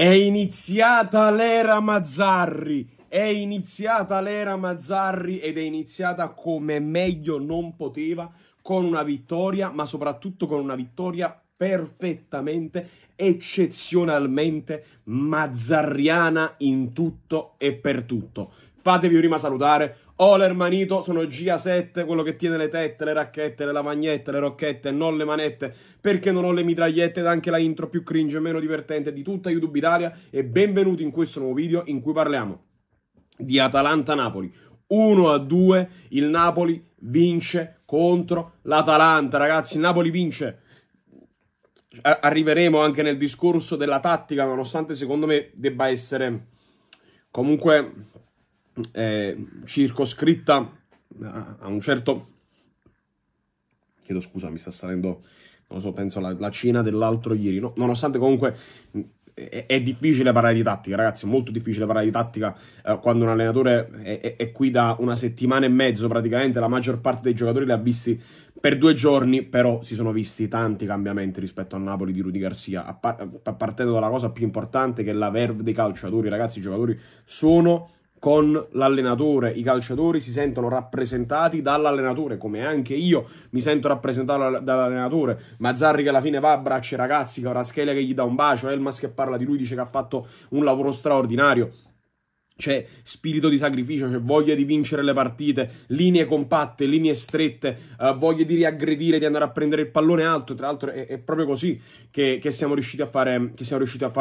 È iniziata l'era Mazzarri. È iniziata l'era Mazzarri ed è iniziata come meglio non poteva con una vittoria, ma soprattutto con una vittoria perfettamente, eccezionalmente mazzarriana in tutto e per tutto fatevi prima salutare. Oler Manito sono gia 7 quello che tiene le tette, le racchette, le lavagnette, le rocchette, non le manette, perché non ho le mitragliette ed anche la intro più cringe e meno divertente di tutta YouTube Italia e benvenuti in questo nuovo video in cui parliamo di Atalanta-Napoli. 1 a 2 il Napoli vince contro l'Atalanta, ragazzi, il Napoli vince arriveremo anche nel discorso della tattica, nonostante secondo me debba essere comunque eh, circoscritta a un certo... Chiedo scusa, mi sta salendo, non lo so, penso la, la Cina dell'altro ieri, no? nonostante comunque è, è, difficile parlare di tattica, ragazzi, è molto difficile parlare di tattica eh, quando un allenatore è, è, è, qui da una settimana e mezzo praticamente, la maggior parte dei giocatori li ha visti per due giorni, però si sono visti tanti cambiamenti rispetto a Napoli di Rudy Garcia, a par- partendo dalla cosa più importante che è la verve dei calciatori, ragazzi, i giocatori sono con l'allenatore. I calciatori si sentono rappresentati dall'allenatore, come anche io mi sento rappresentato dall'allenatore. Mazzarri che alla fine va a braccia i ragazzi, Caraschelia che gli dà un bacio, Elmas che parla di lui, dice che ha fatto un lavoro straordinario c'è spirito di sacrificio, c'è voglia di vincere le partite, linee compatte, linee strette, eh, voglia di riaggredire, di andare a prendere il pallone alto. Tra l'altro è, è proprio così che, che, siamo riusciti a fare,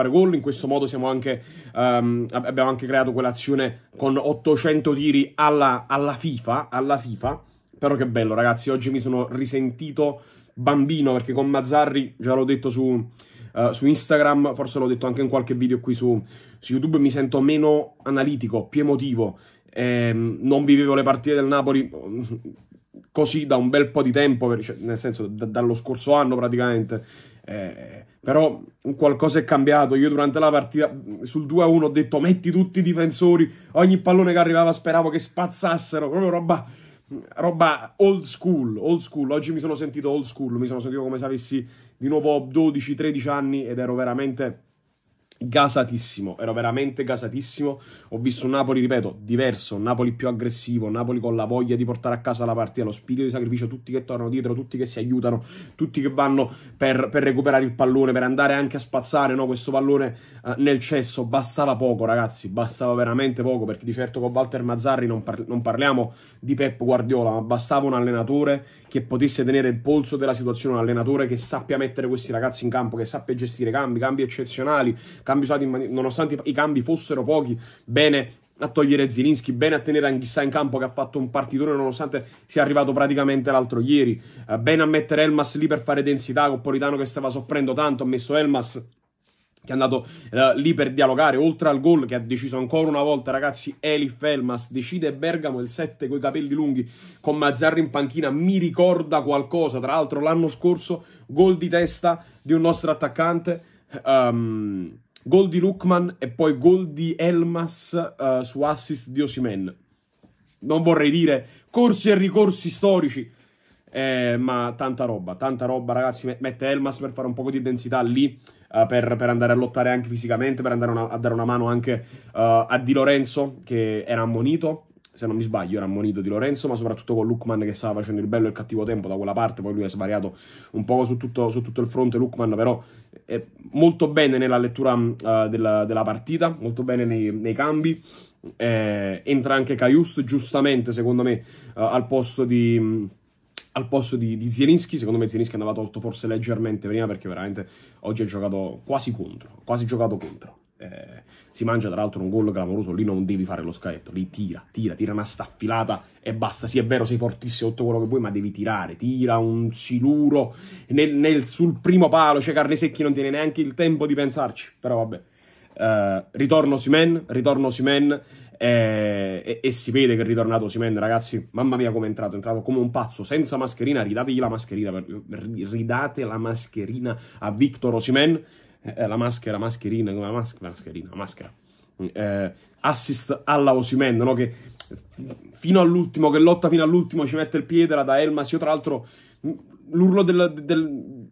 gol. In questo modo anche, ehm, abbiamo anche creato quell'azione con 800 tiri alla, alla, FIFA, alla FIFA. Però che bello ragazzi, oggi mi sono risentito bambino perché con Mazzarri, già l'ho detto su eh, su Instagram, forse l'ho detto anche in qualche video qui su, su YouTube, mi sento meno analitico, più emotivo. Eh, non vivevo le partite del Napoli mm, così da un bel po' di tempo, cioè, nel senso d- dallo scorso anno praticamente. Eh, però qualcosa è cambiato. Io durante la partita mm, sul 2-1 ho detto metti tutti i difensori, ogni pallone che arrivava speravo che spazzassero, proprio roba roba old school, old school. Oggi mi sono sentito old school, mi sono sentito come se avessi di nuovo 12-13 anni ed ero veramente gasatissimo, ero veramente gasatissimo. Ho visto un Napoli, ripeto, diverso, un Napoli più aggressivo, un Napoli con la voglia di portare a casa la partita, lo spirito di sacrificio, tutti che tornano dietro, tutti che si aiutano, tutti che vanno per, per recuperare il pallone, per andare anche a spazzare no, questo pallone eh, nel cesso. Bastava poco, ragazzi, bastava veramente poco, perché di certo con Walter Mazzarri non, par- non parliamo di Pep Guardiola, ma bastava un allenatore che potesse tenere il polso della situazione, un allenatore che sappia mettere questi ragazzi in campo, che sappia gestire cambi, cambi eccezionali, cambi usati mani- nonostante i cambi fossero pochi, bene a togliere Zilinski, bene a tenere Anghissà in campo che ha fatto un partitone nonostante sia arrivato praticamente l'altro ieri, eh, bene a mettere Elmas lì per fare densità con Politano che stava soffrendo tanto, ha messo Elmas che è andato eh, lì per dialogare, oltre al gol che ha deciso ancora una volta, ragazzi, Elif Elmas decide Bergamo il 7 con i capelli lunghi con Mazzarri in panchina, mi ricorda qualcosa, tra l'altro l'anno scorso gol di testa di un nostro attaccante. Um, gol di Lukman e poi gol di Elmas uh, su assist di Osimen. Non vorrei dire corsi e ricorsi storici, eh, ma tanta roba, tanta roba ragazzi, mette Elmas per fare un po' di densità lì, uh, per, per, andare a lottare anche fisicamente, per andare una, a dare una mano anche uh, a Di Lorenzo che era ammonito se non mi sbaglio, era ammonito di Lorenzo, ma soprattutto con Lukman che stava facendo il bello e il cattivo tempo da quella parte, poi lui ha svariato un po' su tutto, su tutto il fronte, Lukman però è molto bene nella lettura uh, della, della, partita, molto bene nei, nei cambi, eh, entra anche Caius giustamente secondo me uh, al posto di... Um, al posto di, di Zielinski, secondo me Zielinski andava tolto forse leggermente prima perché veramente oggi ha giocato quasi contro, quasi giocato contro. Eh, si mangia tra l'altro un gol clamoroso, lì non devi fare lo scaletto, lì tira, tira, tira una staffilata e basta. Sì, è vero, sei fortissimo, tutto quello che vuoi, ma devi tirare, tira un siluro nel, nel, sul primo palo, cioè carne secchi non tiene neanche il tempo di pensarci, però vabbè. Eh, ritorno Simen, ritorno Simen eh, e, e, si vede che è ritornato Simen, ragazzi. Mamma mia, come è entrato! È entrato come un pazzo, senza mascherina. Ridategli la mascherina, ridate la mascherina a Victor Osimen eh, la maschera, mascherina, la maschera, mascherina, maschera. Eh, assist alla Osimenda, no? che fino all'ultimo, che lotta fino all'ultimo, ci mette il piede, la da Elmas. Io tra l'altro l'urlo del, del...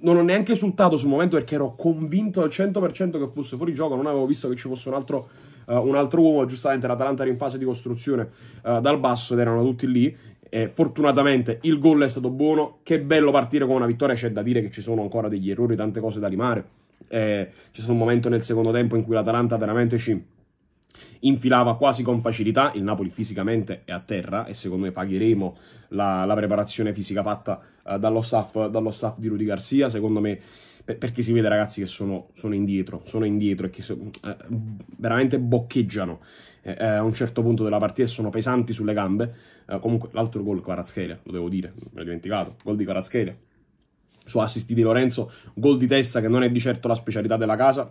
non ho neanche esultato sul momento perché ero convinto al 100% che fosse fuori gioco, non avevo visto che ci fosse un altro... Uh, un altro uomo, giustamente l'Atalanta era in fase di costruzione uh, dal basso ed erano tutti lì. Eh, fortunatamente il gol è stato buono. Che bello partire con una vittoria. C'è da dire che ci sono ancora degli errori, tante cose da limare. Eh, c'è stato un momento nel secondo tempo in cui l'Atalanta veramente ci infilava quasi con facilità. Il Napoli fisicamente è a terra e secondo me pagheremo la, la preparazione fisica fatta eh, dallo, staff, dallo, staff, di Rudy Garcia. Secondo me, per, perché si vede ragazzi che sono, sono indietro, sono indietro e che so, eh, veramente boccheggiano eh, eh a un certo punto della partita e sono pesanti sulle gambe. Eh, comunque, l'altro gol Kvaratskhelia, lo devo dire, me l'ho dimenticato, gol di Kvaratskhelia su assist di Lorenzo, gol di testa che non è di certo la specialità della casa,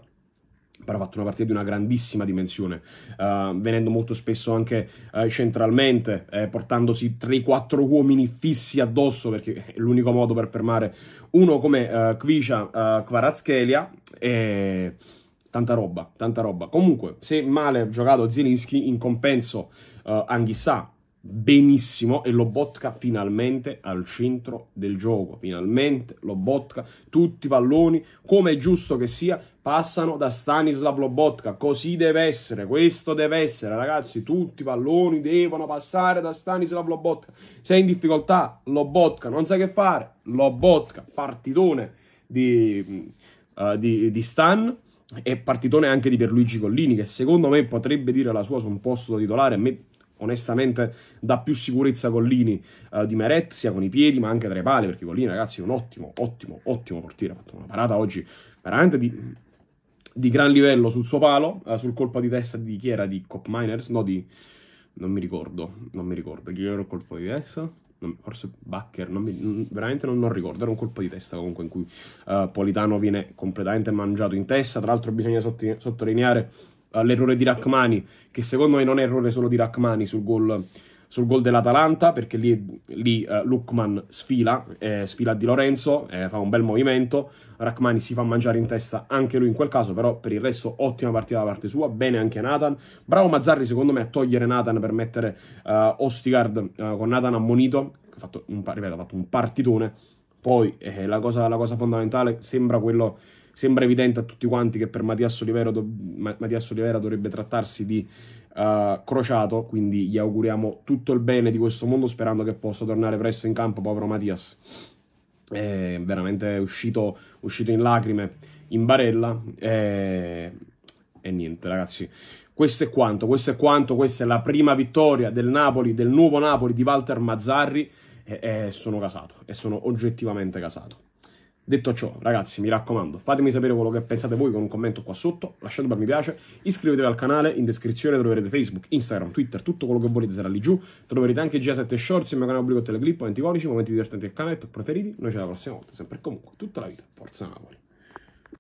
però ha fatto una partita di una grandissima dimensione, uh, venendo molto spesso anche uh, centralmente, eh, portandosi 3-4 uomini fissi addosso, perché è l'unico modo per fermare uno come uh, Kvisha uh, e... Tanta roba, tanta roba. Comunque, se male ha giocato Zielinski, in compenso uh, Anghissà benissimo e Lobotka finalmente al centro del gioco. Finalmente lo Lobotka, tutti i palloni, come è giusto che sia, passano da Stanislav Lobotka. Così deve essere, questo deve essere, ragazzi. Tutti i palloni devono passare da Stanislav Lobotka. Se è in difficoltà, Lobotka, non sai che fare. Lobotka, partitone di, uh, di, di Stan e partitone anche di Pierluigi Collini che secondo me potrebbe dire la sua su un posto titolare onestamente dà più sicurezza a Collini uh, di Meret, sia con i piedi ma anche tra i pali, perché Collini ragazzi è un ottimo, ottimo, ottimo portiere, ha fatto una parata oggi veramente di, di gran livello sul suo palo, uh, sul colpo di testa di chi era, di Cop Miners, no di... non mi ricordo, non mi ricordo, chi era il colpo di testa? forse Bacher, veramente non, non, ricordo, era un colpo di testa comunque in cui uh, Politano viene completamente mangiato in testa, tra l'altro bisogna sottolineare l'errore di Rachmani, che secondo me non è errore solo di Rachmani sul gol, sul gol dell'Atalanta, perché lì, lì uh, Lukman sfila, eh, sfila di Lorenzo, eh, fa un bel movimento, Rachmani si fa mangiare in testa anche lui in quel caso, però per il resto ottima partita da parte sua, bene anche Nathan, bravo Mazzarri secondo me a togliere Nathan per mettere uh, eh, Ostigard uh, eh, con Nathan ammonito, ha fatto un, ripeto, ha fatto un partitone, poi eh, la, cosa, la cosa fondamentale sembra quello Sembra evidente a tutti quanti che per Mattias Olivera, do- Mattias Olivera dovrebbe trattarsi di uh, crociato, quindi gli auguriamo tutto il bene di questo mondo sperando che possa tornare presto in campo, povero Mattias. È veramente uscito, uscito in lacrime, in barella. E... e niente, ragazzi. Questo è quanto, questo è quanto, questa è la prima vittoria del Napoli, del nuovo Napoli di Walter Mazzarri e, e sono casato, e sono oggettivamente casato. Detto ciò, ragazzi, mi raccomando, fatemi sapere quello che pensate voi con un commento qua sotto, lasciate un bel mi piace, iscrivetevi al canale, in descrizione troverete Facebook, Instagram, Twitter, tutto quello che volete sarà lì giù, troverete anche G7 Shorts, il mio canale obbligo teleclip, momenti codici, momenti divertenti del canale, preferiti, noi ci vediamo la prossima volta, sempre e comunque, tutta la vita, forza Napoli!